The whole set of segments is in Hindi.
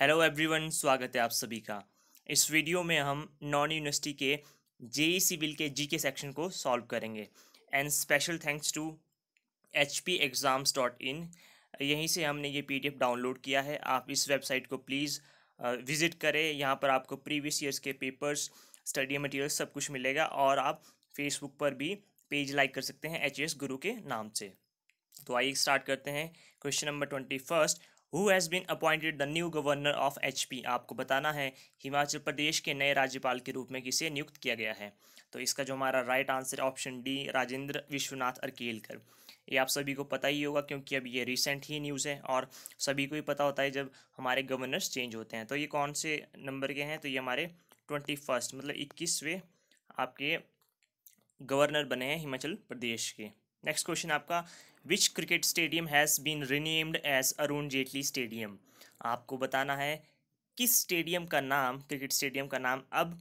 हेलो एवरीवन स्वागत है आप सभी का इस वीडियो में हम नॉन यूनिवर्सिटी के जेई सिविल के जी के सेक्शन को सॉल्व करेंगे and special thanks to H P exams dot in यहीं से हमने ये पी डी एफ डाउनलोड किया है आप इस वेबसाइट को प्लीज़ विज़िट करें यहाँ पर आपको प्रीवियस ईयर्स के पेपर्स स्टडी मटेरियल सब कुछ मिलेगा और आप फेसबुक पर भी पेज लाइक कर सकते हैं एच एस गुरु के नाम से तो आइए स्टार्ट करते हैं question number twenty first who has been appointed the new governor of P आपको बताना है हिमाचल प्रदेश के नए राज्यपाल के रूप में किसे नियुक्त किया गया है तो इसका जो हमारा right answer option D Rajendra Vishwanath Arlekar ये आप सभी को पता ही होगा क्योंकि अब ये रिसेंट ही न्यूज़ है और सभी को ही पता होता है जब हमारे गवर्नर्स चेंज होते हैं तो ये कौन से नंबर के हैं तो ये हमारे ट्वेंटी फर्स्ट मतलब इक्कीसवें आपके गवर्नर बने हैं हिमाचल प्रदेश के नेक्स्ट क्वेश्चन आपका which cricket stadium has been renamed as Arun Jaitley stadium आपको बताना है किस स्टेडियम का नाम क्रिकेट स्टेडियम का नाम अब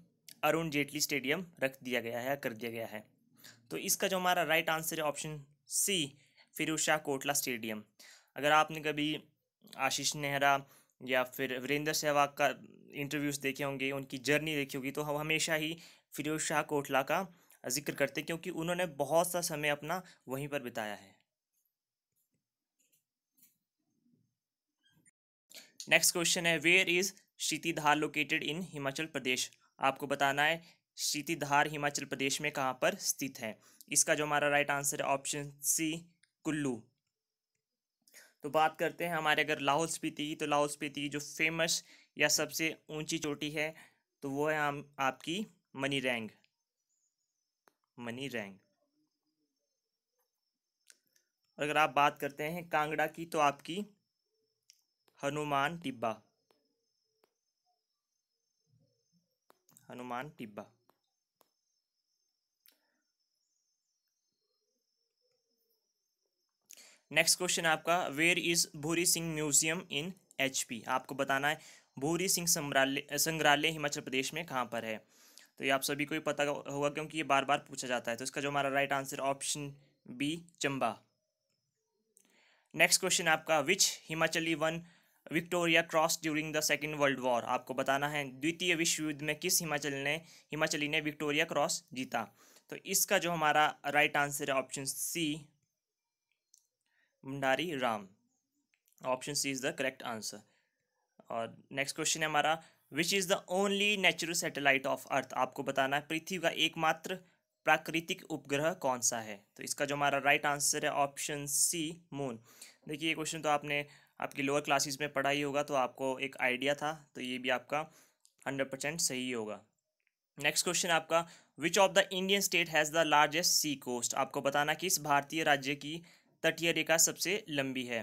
अरुण जेटली स्टेडियम रख दिया गया है कर दिया गया है तो इसका जो हमारा राइट आंसर है option C Feroz Shah Kotla stadium अगर आपने कभी आशीष नेहरा या फिर वीरेंद्र सहवाग का इंटरव्यूज़ देखे होंगे उनकी जर्नी देखी होगी तो हम हमेशा ही फिरोज शाह कोटला का जिक्र करते क्योंकि उन्होंने बहुत सा समय अपना वहीं पर बिताया है नेक्स्ट क्वेश्चन है where is Shitidhar located in Himachal Pradesh आपको बताना है शीतिधार हिमाचल प्रदेश में कहाँ पर स्थित है इसका जो हमारा राइट आंसर है ऑप्शन सी कुल्लू तो बात करते हैं हमारे अगर लाहौल स्पीति की तो लाहौल स्पीति की जो फेमस या सबसे ऊंची चोटी है तो वो है हम आपकी मनी रैंग मनी रैंग अगर आप बात करते हैं कांगड़ा की तो आपकी हनुमान टिब्बा हनुमान टिब्बा नेक्स्ट क्वेश्चन आपका where is Bhuri Singh museum in HP आपको बताना है भूरी सिंह संग्रहालय हिमाचल प्रदेश में कहां पर है तो ये आप सभी को ही पता होगा क्योंकि ये बार बार पूछा जाता है तो इसका जो हमारा right answer option B Chamba next question आपका which Himachali won Victoria Cross during the second world war आपको बताना है द्वितीय विश्व युद्ध में किस हिमाचल ने हिमाचली ने विक्टोरिया क्रॉस जीता तो इसका जो हमारा राइट आंसर है option C Bhandari Ram option C is the correct answer और नेक्स्ट क्वेश्चन है हमारा which is the only natural satellite of earth आपको बताना है पृथ्वी का एकमात्र प्राकृतिक उपग्रह कौन सा है तो इसका जो हमारा राइट आंसर है ऑप्शन सी मून देखिए ये क्वेश्चन तो आपने आपकी लोअर क्लासेस में पढ़ाई होगा तो आपको एक आइडिया था तो ये भी आपका हंड्रेड परसेंट सही होगा नेक्स्ट क्वेश्चन आपका which of the Indian state has the largest sea coast आपको बताना कि इस भारतीय राज्य की तटीय रेखा सबसे लंबी है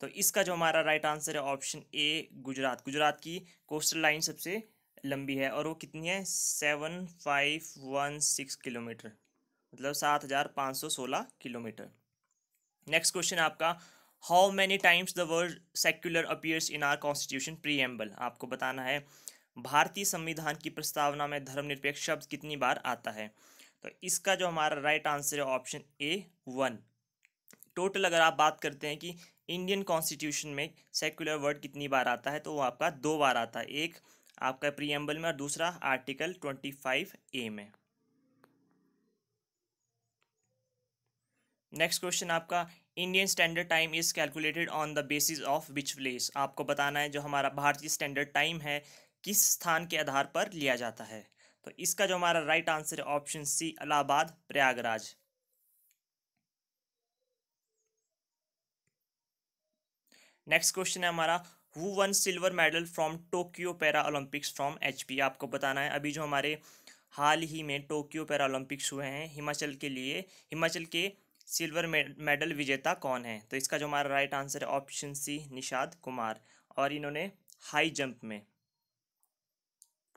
तो इसका जो हमारा राइट आंसर है ऑप्शन ए गुजरात गुजरात की कोस्टल लाइन सबसे लंबी है और वो कितनी है seven five one six kilometer मतलब सात हज़ार पाँच सौ सोलह किलोमीटर नेक्स्ट क्वेश्चन आपका how many times the word secular appears in our constitution preamble आपको बताना है भारतीय संविधान की प्रस्तावना में धर्मनिरपेक्ष शब्द कितनी बार आता है तो इसका जो हमारा राइट आंसर है ऑप्शन ए वन टोटल अगर आप बात करते हैं कि इंडियन कॉन्स्टिट्यूशन में सेक्युलर वर्ड कितनी बार आता है तो वो आपका दो बार आता है एक आपका प्रीएम्बल में और दूसरा आर्टिकल ट्वेंटी फाइव ए में नेक्स्ट क्वेश्चन आपका Indian standard time is calculated on the basis of which place आपको बताना है जो हमारा भारतीय स्टैंडर्ड टाइम है किस स्थान के आधार पर लिया जाता है तो इसका जो हमारा राइट आंसर है option C Allahabad Prayagraj next question है हमारा who won silver medal from Tokyo para Olympics from H P आपको बताना है अभी जो हमारे हाल ही में टोक्यो पैरा ओलंपिक्स हुए हैं हिमाचल के लिए हिमाचल के सिल्वर मेडल विजेता कौन है तो इसका जो हमारा राइट आंसर है ऑप्शन सी निषाद कुमार और इन्होंने हाई जंप में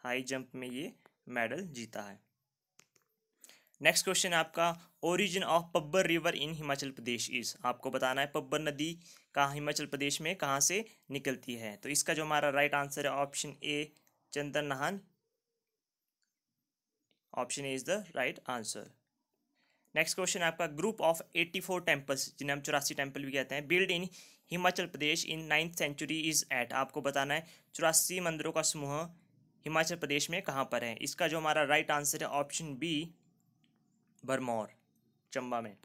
हाई जंप में ये मेडल जीता है नेक्स्ट क्वेश्चन आपका origin of Pabbar river in Himachal Pradesh is आपको बताना है पब्बर नदी का हिमाचल प्रदेश में कहाँ से निकलती है तो इसका जो हमारा राइट आंसर है option A Chandan Nahan option A is the right answer next question आपका ग्रुप ऑफ 84 टेम्पल्स जिन्हें हम चौरासी टेम्पल भी कहते हैं built in Himachal Pradesh in ninth century is at आपको बताना है चौरासी मंदिरों का समूह हिमाचल प्रदेश में कहाँ पर है इसका जो हमारा राइट आंसर है ऑप्शन बी भरमौर चंबा में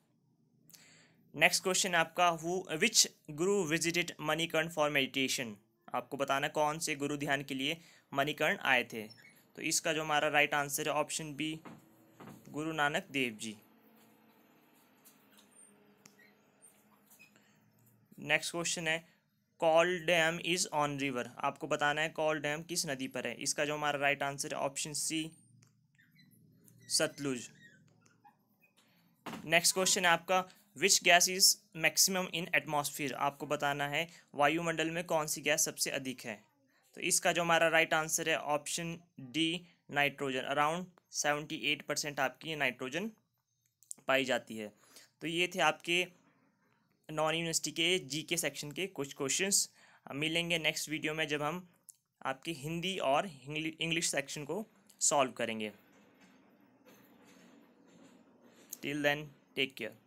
नेक्स्ट क्वेश्चन आपका who which guru visited Manikaran for meditation आपको बताना कौन से गुरु ध्यान के लिए मणिकर्ण आए थे तो इसका जो हमारा राइट आंसर है option B Guru Nanak Dev ji next question है Kol dam is on river आपको बताना है कॉल डैम किस नदी पर है इसका जो हमारा राइट आंसर है option C Sutlej next question है आपका which gas is maximum in atmosphere आपको बताना है वायुमंडल में कौन सी गैस सबसे अधिक है तो इसका जो हमारा राइट आंसर है option D nitrogen around seventy eight percent आपकी नाइट्रोजन पाई जाती है तो ये थे आपके नॉन यूनिवर्सिटी के जी के सेक्शन के कुछ क्वेश्चंस मिलेंगे नेक्स्ट वीडियो में जब हम आपकी हिंदी और इंग्लिश सेक्शन को सॉल्व करेंगे टिल देन टेक केयर